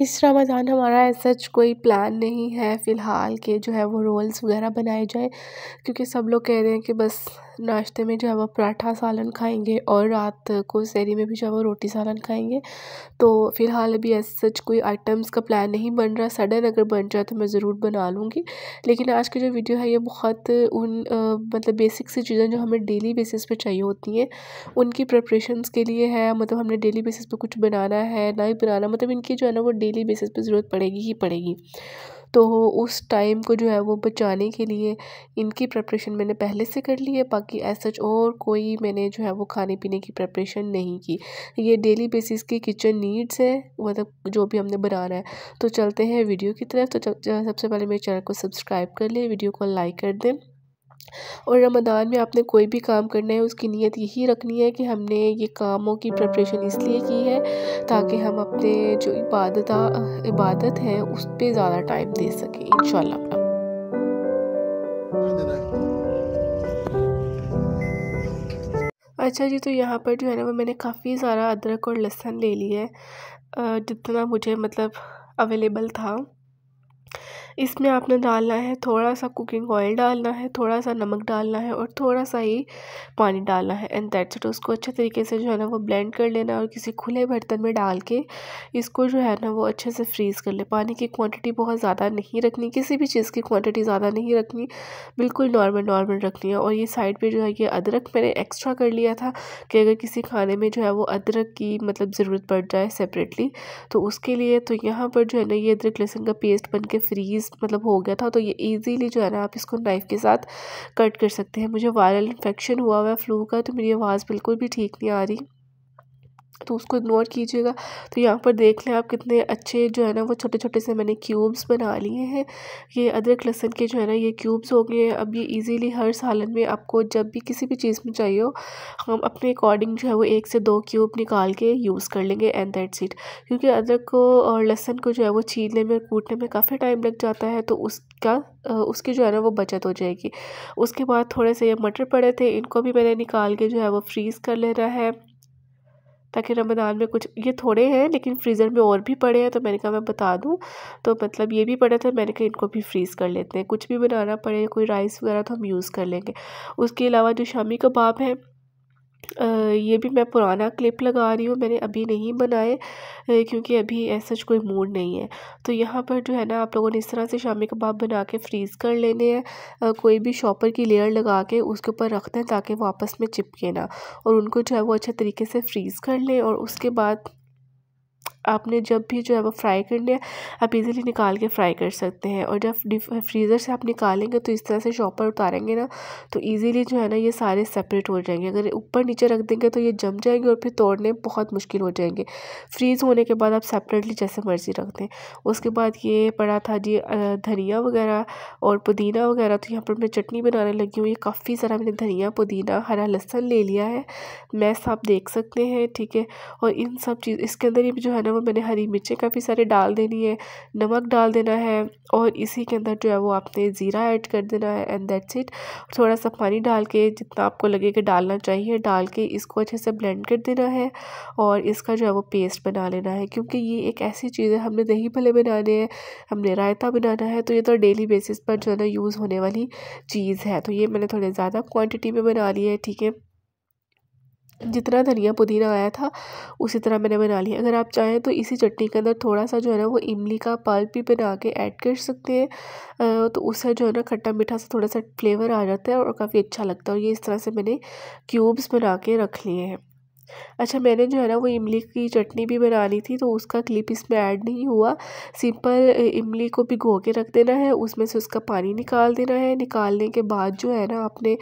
इस रमज़ान हमारा ऐसा सच कोई प्लान नहीं है फ़िलहाल के जो है वो रोल्स वगैरह बनाए जाएँ क्योंकि सब लोग कह रहे हैं कि बस नाश्ते में जो है वो पराठा सालन खाएंगे और रात को सहरी में भी जो है वो रोटी सालन खाएंगे तो फ़िलहाल अभी ऐसे सच कोई आइटम्स का प्लान नहीं बन रहा सडन अगर बन जाए तो मैं ज़रूर बना लूँगी लेकिन आज की जो वीडियो है ये बहुत उन आ, मतलब बेसिक सी चीज़ें जो हमें डेली बेसिस पे चाहिए होती हैं उनकी प्रप्रेशन के लिए है मतलब हमने डेली बेसिस पर कुछ बनाना है ना ही बनाना मतलब इनकी जो है ना वो डेली बेसिस पे ज़रूरत पड़ेगी ही पड़ेगी तो उस टाइम को जो है वो बचाने के लिए इनकी प्रेपरेशन मैंने पहले से कर ली है बाकी एज सच और कोई मैंने जो है वो खाने पीने की प्रेपरेशन नहीं की ये डेली बेसिस की किचन नीड्स है मतलब जो भी हमने बनाना है तो चलते हैं वीडियो की तरफ तो सबसे पहले मेरे चैनल को सब्सक्राइब कर लें वीडियो को लाइक कर दें और रमदान में आपने कोई भी काम करना है उसकी नीयत यही रखनी है कि हमने ये कामों की प्रपरेशन इसलिए की है ताकि हम अपने जो इबादत इबादत है उस पर ज़्यादा टाइम दे सकें इन अच्छा जी तो यहाँ पर जो है ना वो मैंने काफ़ी सारा अदरक और लहसुन ले लिया है जितना मुझे मतलब अवेलेबल था इसमें आपने डालना है थोड़ा सा कुकिंग ऑयल डालना है थोड़ा सा नमक डालना है और थोड़ा सा ही पानी डालना है एंड दैट्स इट उसको अच्छे तरीके से जो है ना वो ब्लेंड कर लेना और किसी खुले बर्तन में डाल के इसको जो है ना वो अच्छे से फ्रीज़ कर ले पानी की क्वांटिटी बहुत ज़्यादा नहीं रखनी किसी भी चीज़ की क्वांटिटी ज़्यादा नहीं रखनी बिल्कुल नॉर्मल नॉर्मल रखनी है और ये साइड पे जो है ये अदरक मैंने एक्स्ट्रा कर लिया था कि अगर किसी खाने में जो है वो अदरक की मतलब ज़रूरत पड़ जाए सेपरेटली तो उसके लिए तो यहाँ पर जो है ना ये अदरक लहसुन का पेस्ट बन के फ्रीज़ पेस्ट मतलब हो गया था तो ये ईजीली जो है ना आप इसको नाइफ़ के साथ कट कर सकते हैं मुझे वायरल इन्फेक्शन हुआ हुआ है फ्लू का तो मेरी आवाज़ बिल्कुल भी ठीक नहीं आ रही तो उसको इग्नोर कीजिएगा तो यहाँ पर देख लें आप कितने अच्छे जो है ना वो छोटे छोटे से मैंने क्यूब्स बना लिए हैं ये अदरक लहसन के जो है ना ये क्यूब्स हो गए हैं अब ये इजीली हर सालन में आपको जब भी किसी भी चीज़ में चाहिए हो हम अपने अकॉर्डिंग जो है वो एक से दो क्यूब निकाल के यूज़ कर लेंगे एंड दैट सीट क्योंकि अदरक को और लहसन को जो है वो छीलने में कूटने में काफ़ी टाइम लग जाता है तो उसका उसकी जो है ना वो बचत हो जाएगी उसके बाद थोड़े से ये मटर पड़े थे इनको भी मैंने निकाल के जो है वो फ्रीज़ कर लेना है ताकि रमदान में कुछ ये थोड़े हैं लेकिन फ्रीज़र में और भी पड़े हैं तो मैंने कहा मैं बता दूँ तो मतलब ये भी पड़े थे मैंने कहा इनको भी फ्रीज़ कर लेते हैं कुछ भी बनाना पड़े कोई राइस वगैरह तो हम यूज़ कर लेंगे उसके अलावा जो शामी कबाब हैं ये भी मैं पुराना क्लिप लगा रही हूँ मैंने अभी नहीं बनाए क्योंकि अभी ऐसा कोई मूड नहीं है तो यहाँ पर जो है ना आप लोगों ने इस तरह से शामी कबाब बना के फ्रीज़ कर लेने हैं कोई भी शॉपर की लेयर लगा के उसके ऊपर रख दें ताकि वापस में चिपके ना और उनको जो है वो अच्छे तरीके से फ्रीज़ कर लें और उसके बाद आपने जब भी जो है वो फ्राई करने है आप इजीली निकाल के फ्राई कर सकते हैं और जब फ्रीज़र से आप निकालेंगे तो इस तरह से शॉपर उतारेंगे ना तो इजीली जो है ना ये सारे सेपरेट हो जाएंगे अगर ऊपर नीचे रख देंगे तो ये जम जाएंगे और फिर तोड़ने बहुत मुश्किल हो जाएंगे फ्रीज़ होने के बाद आप सेपरेटली जैसे मर्ज़ी रख दें उसके बाद ये पड़ा था जी धनिया वगैरह और पुदीना वगैरह तो यहाँ पर मैं चटनी बनाने लगी हूँ ये काफ़ी सारा मैंने धनिया पुदीना हरा लहसन ले लिया है मैस आप देख सकते हैं ठीक है और इन सब चीज़ इसके अंदर ये जो है ना वो मैंने हरी मिर्चें काफ़ी सारे डाल देनी है नमक डाल देना है और इसी के अंदर जो है वो आपने ज़ीरा ऐड कर देना है एंड दैट्स इट थोड़ा सा पानी डाल के जितना आपको लगे कि डालना चाहिए डाल के इसको अच्छे से ब्लेंड कर देना है और इसका जो है वो पेस्ट बना लेना है क्योंकि ये एक ऐसी चीज़ है हमने दही भले बनाने हैं हमने रायता बनाना है तो ये तो डेली बेसिस पर जो है ना यूज़ होने वाली चीज़ है तो ये मैंने थोड़े ज़्यादा क्वान्टिटी में बना ली है ठीक है जितना धनिया पुदीना आया था उसी तरह मैंने बना लिया अगर आप चाहें तो इसी चटनी के अंदर थोड़ा सा जो है ना वो इमली का पल्प भी बना के ऐड कर सकते हैं तो उससे जो है ना खट्टा मीठा सा थोड़ा सा फ्लेवर आ जाता है और काफ़ी अच्छा लगता है और ये इस तरह से मैंने क्यूब्स बना के रख लिए हैं अच्छा मैंने जो है ना वो इमली की चटनी भी बनानी थी तो उसका क्लिप इसमें ऐड नहीं हुआ सिंपल इमली को भिगो के रख देना है उसमें से उसका पानी निकाल देना है निकालने के बाद जो है ना आपने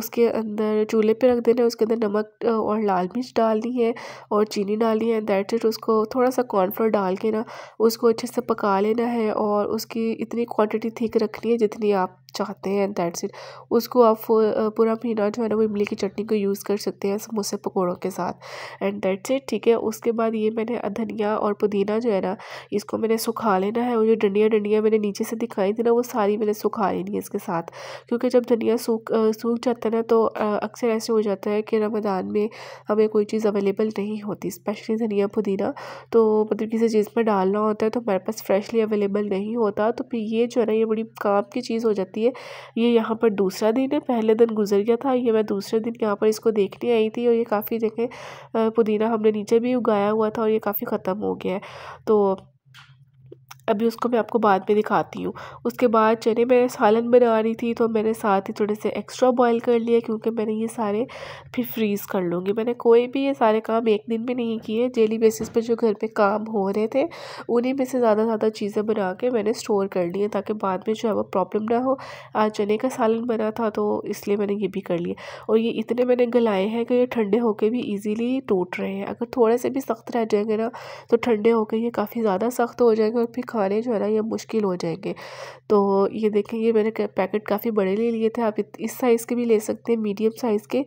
उसके अंदर चूल्हे पे रख देना है उसके अंदर नमक और लाल मिर्च डालनी है और चीनी डालनी है दैट इट उसको थोड़ा सा कॉर्नफ्लोर डाल के ना उसको अच्छे से पका लेना है और उसकी इतनी क्वान्टिटी थिक रखनी है जितनी आप चाहते हैं दैट्स इट उसको आप पूरा महीना जो है ना वो इमली की चटनी को यूज़ कर सकते हैं समोसे पकौड़ों के साथ एंड दैट्स इट ठीक है उसके बाद ये मैंने धनिया और पुदीना जो है ना इसको मैंने सुखा लेना है और जो डंडिया डंडिया मैंने नीचे से दिखाई थी ना वो सारी मैंने सुखा लेनी है इसके साथ क्योंकि जब धनिया सूख सूख जाता है ना तो अक्सर ऐसे हो जाता है कि रमदान में हमें कोई चीज़ अवेलेबल नहीं होती स्पेशली धनिया पुदीना तो मतलब किसी चीज़ में डालना होता है तो हमारे पास फ्रेशली अवेलेबल नहीं होता तो फिर ये जो है ना ये बड़ी काम की चीज़ हो जाती है होती है ये यहाँ पर दूसरा दिन है पहले दिन गुजर गया था ये मैं दूसरे दिन यहाँ पर इसको देखने आई थी और ये काफ़ी जगह पुदीना हमने नीचे भी उगाया हुआ था और ये काफ़ी ख़त्म हो गया है तो अभी उसको मैं आपको बाद में दिखाती हूँ उसके बाद चने मैं सालन बना रही थी तो मैंने साथ ही थोड़े से एक्स्ट्रा बॉयल कर लिया क्योंकि मैंने ये सारे फिर फ्रीज़ कर लूँगी मैंने कोई भी ये सारे काम एक दिन में नहीं किए डेली बेसिस पर जो घर पर काम हो रहे थे उन्हीं में से ज़्यादा ज़्यादा चीज़ें बना के मैंने स्टोर कर लिए ताकि बाद में जो है वो प्रॉब्लम ना हो आज चने का सालन बना था तो इसलिए मैंने ये भी कर लिया और ये इतने मैंने गलाए हैं कि ये ठंडे होके भी ईजीली टूट रहे हैं अगर थोड़े से भी सख्त रह जाएंगे ना तो ठंडे होके ये काफ़ी ज़्यादा सख्त हो जाएंगे और फिर खाने जो है ना ये मुश्किल हो जाएंगे तो ये देखें ये मैंने पैकेट काफ़ी बड़े ले लिए थे आप इस साइज़ के भी ले सकते हैं मीडियम साइज़ के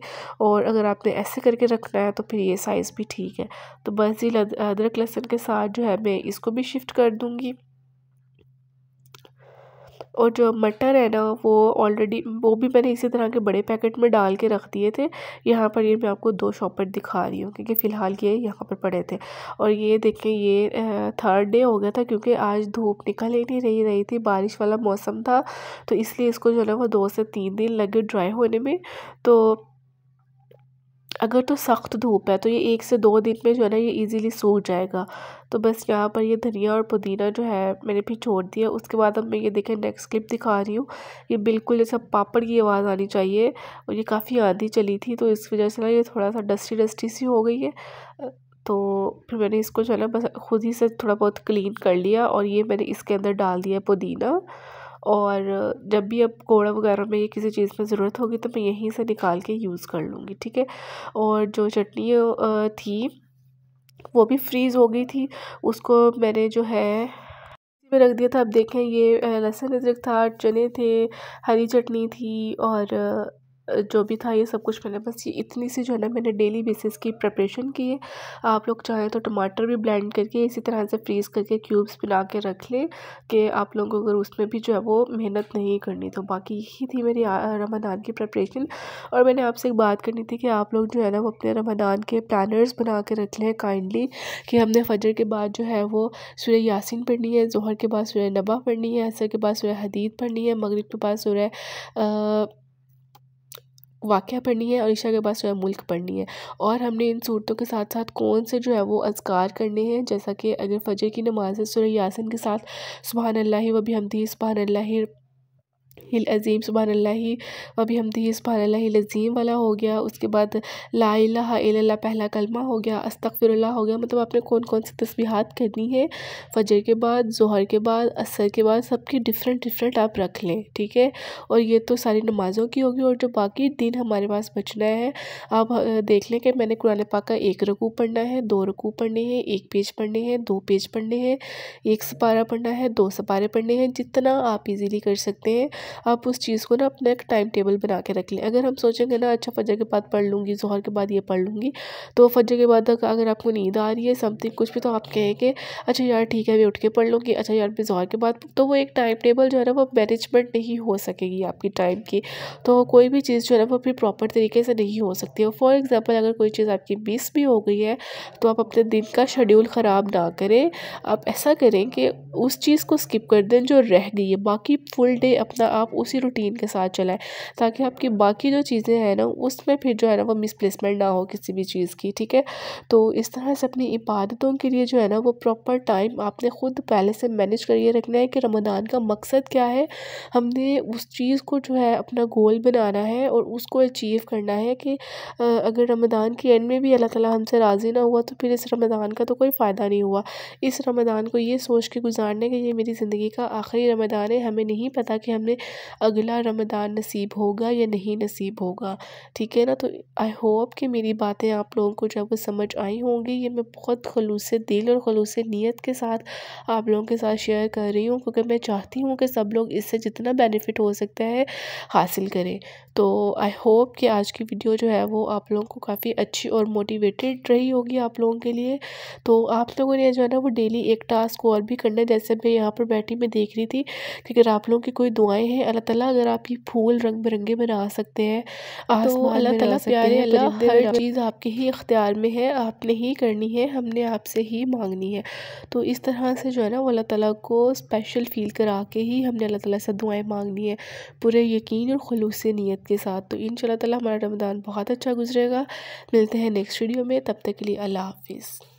और अगर आपने ऐसे करके रखना है तो फिर ये साइज़ भी ठीक है तो बस ये अदरक लहसन के साथ जो है मैं इसको भी शिफ्ट कर दूँगी और जो मटर है ना वो ऑलरेडी वो भी मैंने इसी तरह के बड़े पैकेट में डाल के रख दिए थे यहाँ पर ये मैं आपको दो शॉपर दिखा रही हूँ क्योंकि फ़िलहाल ये यहाँ पर पड़े थे और ये देखिए ये थर्ड डे हो गया था क्योंकि आज धूप निकल ही नहीं रही रही थी बारिश वाला मौसम था तो इसलिए इसको जो है ना वो दो से तीन दिन लगे ड्राई होने में तो अगर तो सख्त धूप है तो ये एक से दो दिन में जो है ना ये इजीली सूख जाएगा तो बस यहाँ पर ये धनिया और पुदीना जो है मैंने भी छोड़ दिया उसके बाद अब मैं ये देखें नेक्स्ट क्लिप दिखा रही हूँ ये बिल्कुल जैसा पापड़ की आवाज़ आनी चाहिए और ये काफ़ी आधी चली थी तो इस वजह से ना ये थोड़ा सा डस्टी डस्टी सी हो गई है तो फिर मैंने इसको जो है ना बस खुद ही से थोड़ा बहुत क्लीन कर लिया और ये मैंने इसके अंदर डाल दिया पुदीना और जब भी अब कोड़ा वगैरह में किसी चीज़ में ज़रूरत होगी तो मैं यहीं से निकाल के यूज़ कर लूँगी ठीक है और जो चटनी थी वो भी फ्रीज़ हो गई थी उसको मैंने जो है में रख दिया था अब देखें ये लहसुन अदरक था चने थे हरी चटनी थी और जो भी था ये सब कुछ मैंने बस ये इतनी सी जो है ना मैंने डेली बेसिस की प्रिपरेशन की है आप लोग चाहें तो टमाटर भी ब्लेंड करके इसी तरह से फ्रीज़ करके क्यूब्स बना के रख लें कि आप लोगों को अगर उसमें भी जो है वो मेहनत नहीं करनी तो बाकी यही थी मेरी रमदान की प्रपरेशन और मैंने आपसे एक बात करनी थी कि आप लोग जो है ना वो अपने रमदान के प्लानर्स बना के रख लें काइंडली कि हमने फजर के बाद जो है वो सूर्य यासिन पढ़नी है जहर के बाद सूर्य नबा पढ़नी है असर के बाद सूर्य हदीद पढ़नी है मगरब के बाद सूर्य वाक़ पढ़नी है और ईशा के बाद है मुल्क पढ़नी है और हमने इन सूरतों के साथ साथ कौन से जो है वो अजगार करने हैं जैसा कि अगर फजर की नमाज है सूर्य यासिन के साथ सुबहानल्ला अल्लाह वबी हमदी सुबहान अल्लाह अज़ीम सुबहान अल्लाह अभी हम दी वाला हो गया उसके बाद ला पहला कलमा हो गया अस्तफ़िरल्ला हो गया मतलब आपने कौन कौन सी तस्वीर करनी है फजर के बाद जहर के बाद असर के बाद सबकी डिफरेंट डिफरेंट आप रख लें ठीक है और ये तो सारी नमाज़ों की होगी और जो बाकी दिन हमारे पास बचना है आप देख लें कि मैंने कुरान पाक का एक रकू पढ़ना है दो रकू पढ़ने हैं एक पेज पढ़ने हैं दो पेज पढ़ने हैं एक सपारा पढ़ना है दो सपारे पढ़ने हैं जितना आप ईज़िली कर सकते हैं आप उस चीज़ को ना अपना एक टाइम टेबल बना के रख लें अगर हम सोचेंगे ना अच्छा फजर के बाद पढ़ लूँगी जहर के बाद ये पढ़ लूँगी तो फजर के बाद अगर आपको नींद आ रही है समथिंग कुछ भी तो आप कहेंगे अच्छा यार ठीक है मैं उठ के पढ़ लूँगी अच्छा यार मैं जहर के बाद तो वो एक टाइम टेबल जो है ना वो मैनेजमेंट नहीं हो सकेगी आपकी टाइम की तो कोई भी चीज़ जो है ना वो अपनी प्रॉपर तरीके से नहीं हो सकती है फॉर एग्ज़ाम्पल अगर कोई चीज़ आपकी मिस भी हो गई है तो आप अपने दिन का शेड्यूल ख़राब ना करें आप ऐसा करें कि उस चीज़ को स्किप कर दें जो रह गई है बाकी फुल डे अपना आप उसी रूटीन के साथ चलाएं ताकि आपकी बाकी जो चीज़ें हैं ना उसमें फिर जो है ना वो मिसप्लेसमेंट ना हो किसी भी चीज़ की ठीक है तो इस तरह से अपनी इबादतों के लिए जो है ना वो प्रॉपर टाइम आपने ख़ुद पहले से मैनेज करिए रखना है कि रमदान का मकसद क्या है हमने उस चीज़ को जो है अपना गोल बनाना है और उसको अचीव करना है कि अगर रमदान के एंड में भी अल्लाह ताला हमसे राज़ी ना हुआ तो फिर इस रमदान का तो कोई फ़ायदा नहीं हुआ इस रमदान को ये सोच के गुजारने के ये मेरी ज़िंदगी का आखिरी रमदान है हमें नहीं पता कि हमने अगला रमदान नसीब होगा या नहीं नसीब होगा ठीक है ना तो आई होप कि मेरी बातें आप लोगों को जब समझ आई होंगी ये मैं बहुत खलूस दिल और खलूस नीयत के साथ आप लोगों के साथ शेयर कर रही हूँ क्योंकि मैं चाहती हूँ कि सब लोग इससे जितना बेनिफिट हो सकता है हासिल करें तो आई होप कि आज की वीडियो जो है वो आप लोगों को काफ़ी अच्छी और मोटिवेटेड रही होगी आप लोगों के लिए तो आप लोगों ने जो है ना वो डेली एक टास्क और भी करना है जैसे मैं यहाँ पर बैठी मैं देख रही थी कि अगर आप लोगों की कोई दुआएं हैं हैं अल्लाह ताला अगर आप ये फूल रंग बिरंगे बना सकते हैं तो अल्लाह ताला प्यारे तो अल्लाह हर चीज़ आपके ही इख्तियार में है आपने ही करनी है हमने आपसे ही मांगनी है तो इस तरह से जो है ना वो अल्लाह ताला को स्पेशल फील करा के ही हमने अल्लाह ताला से दुआएं मांगनी है पूरे यकीन और खलूस नीयत के साथ तो इन ताला हमारा रमदान बहुत अच्छा गुजरेगा मिलते हैं नेक्स्ट वीडियो में तब तक के लिए अल्लाह हाफिज़